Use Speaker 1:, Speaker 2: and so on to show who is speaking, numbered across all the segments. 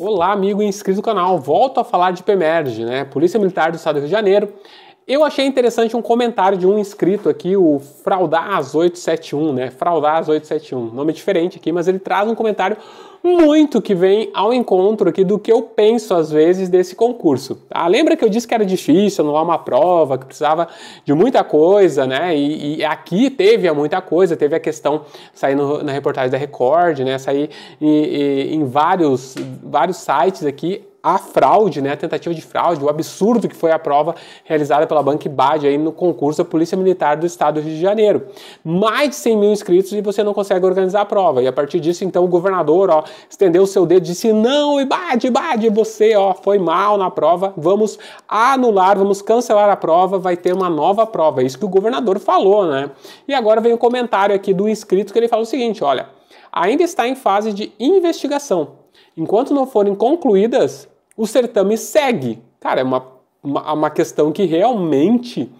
Speaker 1: Olá, amigo inscrito no canal. Volto a falar de PEMERGE, né? Polícia Militar do Estado do Rio de Janeiro eu achei interessante um comentário de um inscrito aqui, o Fraudaz871, né? Fraudaz871, nome diferente aqui, mas ele traz um comentário muito que vem ao encontro aqui do que eu penso às vezes desse concurso. Tá? Lembra que eu disse que era difícil não há uma prova, que precisava de muita coisa, né? E, e aqui teve muita coisa, teve a questão sair na reportagem da Record, né? Sair em, em vários, vários sites aqui a fraude, né, a tentativa de fraude, o absurdo que foi a prova realizada pela Banca Ibad aí no concurso da Polícia Militar do Estado do Rio de Janeiro. Mais de 100 mil inscritos e você não consegue organizar a prova. E a partir disso, então, o governador ó, estendeu o seu dedo e disse, não, Ibad, Ibad, você ó, foi mal na prova, vamos anular, vamos cancelar a prova, vai ter uma nova prova. É isso que o governador falou, né? E agora vem o um comentário aqui do inscrito que ele fala o seguinte, olha... Ainda está em fase de investigação, Enquanto não forem concluídas, o certame segue. Cara, é uma, uma, é uma questão que realmente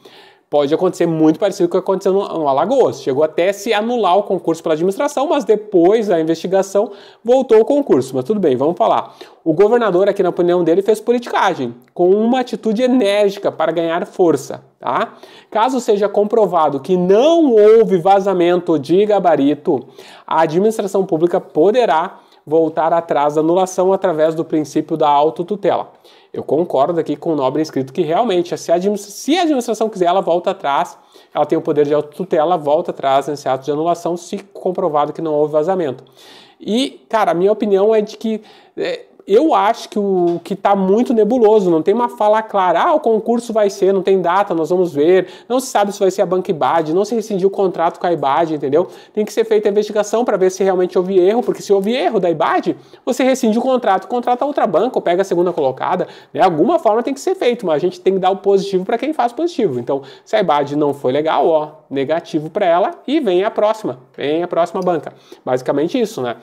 Speaker 1: pode acontecer muito parecido com o que aconteceu no, no Alagoas. Chegou até se anular o concurso para administração, mas depois da investigação voltou o concurso. Mas tudo bem, vamos falar. O governador, aqui na opinião dele, fez politicagem, com uma atitude enérgica para ganhar força. Tá? Caso seja comprovado que não houve vazamento de gabarito, a administração pública poderá voltar atrás da anulação através do princípio da autotutela. Eu concordo aqui com o nobre inscrito que realmente, se a, administração quiser, ela volta atrás, ela tem o poder de autotutela, volta atrás nesse ato de anulação, se comprovado que não houve vazamento. E, cara, a minha opinião é de que é, eu acho que o que está muito nebuloso, não tem uma fala clara. Ah, o concurso vai ser, não tem data, nós vamos ver. Não se sabe se vai ser a Banca IBAD, não se rescindiu o contrato com a IBAD, entendeu? Tem que ser feita a investigação para ver se realmente houve erro, porque se houve erro da IBAD, você rescinde o contrato, contrata outra banca ou pega a segunda colocada. De né? alguma forma tem que ser feito, mas a gente tem que dar o positivo para quem faz positivo. Então, se a IBAD não foi legal, ó, negativo para ela e vem a próxima, vem a próxima banca. Basicamente isso, né?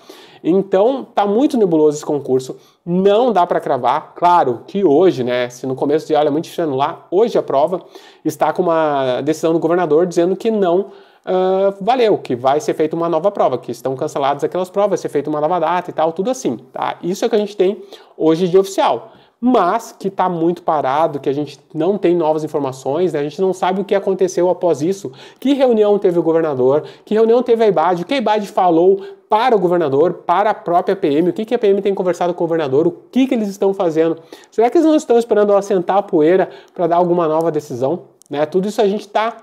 Speaker 1: Então, tá muito nebuloso esse concurso, não dá para cravar. Claro que hoje, né, se no começo de aula é muito difícil lá, hoje a prova está com uma decisão do governador dizendo que não Uh, valeu, que vai ser feita uma nova prova, que estão canceladas aquelas provas, vai ser feita uma nova data e tal, tudo assim, tá? Isso é o que a gente tem hoje de oficial mas que está muito parado, que a gente não tem novas informações, né? a gente não sabe o que aconteceu após isso, que reunião teve o governador, que reunião teve a IBAD, o que a IBAD falou para o governador, para a própria PM, o que, que a PM tem conversado com o governador, o que, que eles estão fazendo, será que eles não estão esperando ela sentar a poeira para dar alguma nova decisão? Né? Tudo isso a gente está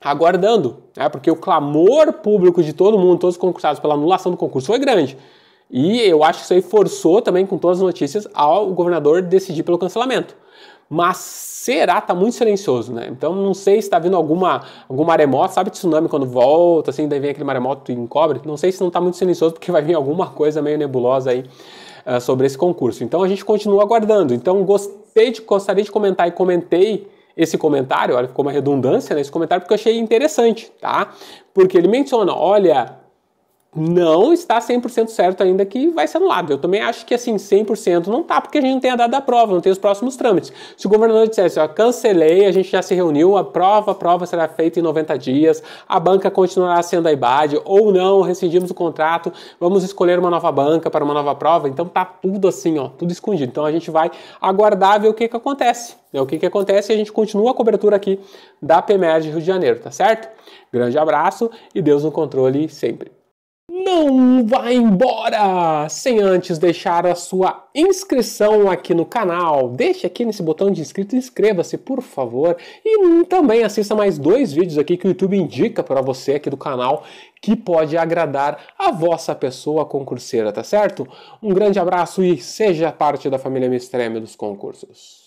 Speaker 1: aguardando, né? porque o clamor público de todo mundo, todos os concursados pela anulação do concurso foi grande. E eu acho que isso aí forçou também, com todas as notícias, ao governador decidir pelo cancelamento. Mas será? Tá muito silencioso, né? Então não sei se tá vindo alguma, alguma maremoto, sabe tsunami quando volta, assim, daí vem aquele maremoto e encobre. Não sei se não tá muito silencioso, porque vai vir alguma coisa meio nebulosa aí uh, sobre esse concurso. Então a gente continua aguardando. Então gostei de, gostaria de comentar e comentei esse comentário, olha, ficou uma redundância nesse né, comentário, porque eu achei interessante, tá? Porque ele menciona, olha, não está 100% certo ainda que vai ser anulado. Eu também acho que assim, 100% não tá, porque a gente não tem a data da prova, não tem os próximos trâmites. Se o governador dissesse, ó, cancelei, a gente já se reuniu, a prova, a prova será feita em 90 dias, a banca continuará sendo a IBAD, ou não, rescindimos o contrato, vamos escolher uma nova banca para uma nova prova, então tá tudo assim, ó, tudo escondido. Então a gente vai aguardar ver o que que acontece. É o que que acontece e a gente continua a cobertura aqui da PMER de Rio de Janeiro, tá certo? Grande abraço e Deus no controle sempre não vai embora sem antes deixar a sua inscrição aqui no canal. Deixe aqui nesse botão de inscrito, inscreva-se, por favor. E também assista mais dois vídeos aqui que o YouTube indica para você aqui do canal que pode agradar a vossa pessoa concurseira, tá certo? Um grande abraço e seja parte da família Mistreme dos concursos.